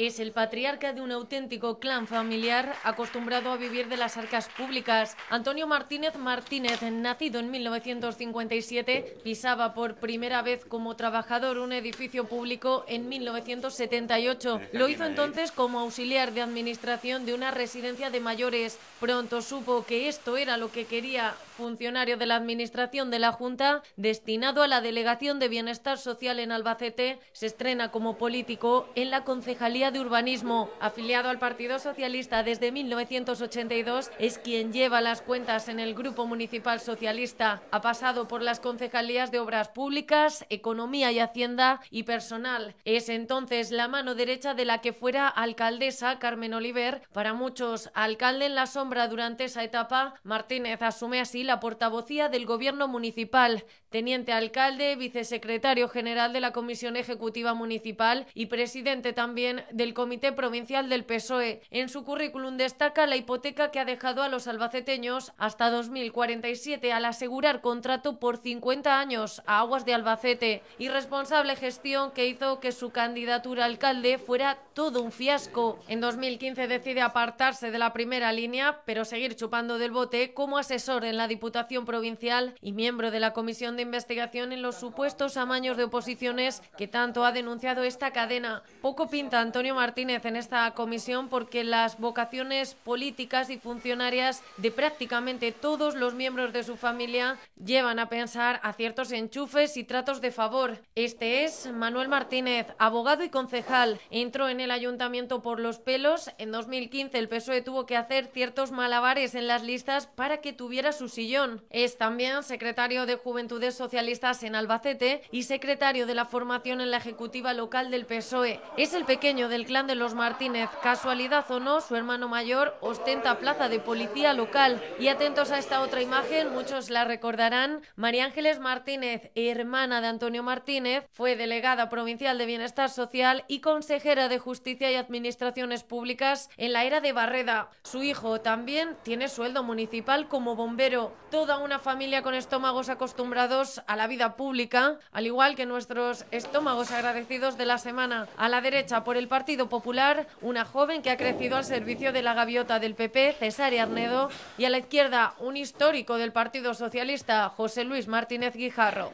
Es el patriarca de un auténtico clan familiar acostumbrado a vivir de las arcas públicas. Antonio Martínez Martínez, nacido en 1957, pisaba por primera vez como trabajador un edificio público en 1978. Lo hizo ¿eh? entonces como auxiliar de administración de una residencia de mayores. Pronto supo que esto era lo que quería funcionario de la administración de la Junta, destinado a la Delegación de Bienestar Social en Albacete, se estrena como político en la Concejalía de Urbanismo, afiliado al Partido Socialista desde 1982, es quien lleva las cuentas en el Grupo Municipal Socialista. Ha pasado por las concejalías de Obras Públicas, Economía y Hacienda y Personal. Es entonces la mano derecha de la que fuera alcaldesa Carmen Oliver. Para muchos, alcalde en la sombra durante esa etapa, Martínez asume así la portavocía del Gobierno Municipal, teniente alcalde, vicesecretario general de la Comisión Ejecutiva Municipal y presidente también del Comité Provincial del PSOE. En su currículum destaca la hipoteca que ha dejado a los albaceteños hasta 2047 al asegurar contrato por 50 años a Aguas de Albacete y responsable gestión que hizo que su candidatura a alcalde fuera todo un fiasco. En 2015 decide apartarse de la primera línea, pero seguir chupando del bote como asesor en la Diputación Provincial y miembro de la Comisión de Investigación en los supuestos amaños de oposiciones que tanto ha denunciado esta cadena. Poco pinta Antonio Martínez en esta comisión porque las vocaciones políticas y funcionarias de prácticamente todos los miembros de su familia llevan a pensar a ciertos enchufes y tratos de favor. Este es Manuel Martínez, abogado y concejal. Entró en el ayuntamiento por los pelos. En 2015 el PSOE tuvo que hacer ciertos malabares en las listas para que tuviera su sillón. Es también secretario de Juventudes Socialistas en Albacete y secretario de la formación en la Ejecutiva Local del PSOE. Es el pequeño del clan de los Martínez. Casualidad o no, su hermano mayor ostenta plaza de policía local. Y atentos a esta otra imagen, muchos la recordarán. María Ángeles Martínez, hermana de Antonio Martínez, fue delegada provincial de Bienestar Social y consejera de Justicia y Administraciones Públicas en la era de Barreda. Su hijo también tiene sueldo municipal como bombero. Toda una familia con estómagos acostumbrados a la vida pública, al igual que nuestros estómagos agradecidos de la semana. A la derecha, por el Partido Popular, una joven que ha crecido al servicio de la gaviota del PP, Cesaria Arnedo, y a la izquierda un histórico del Partido Socialista, José Luis Martínez Guijarro.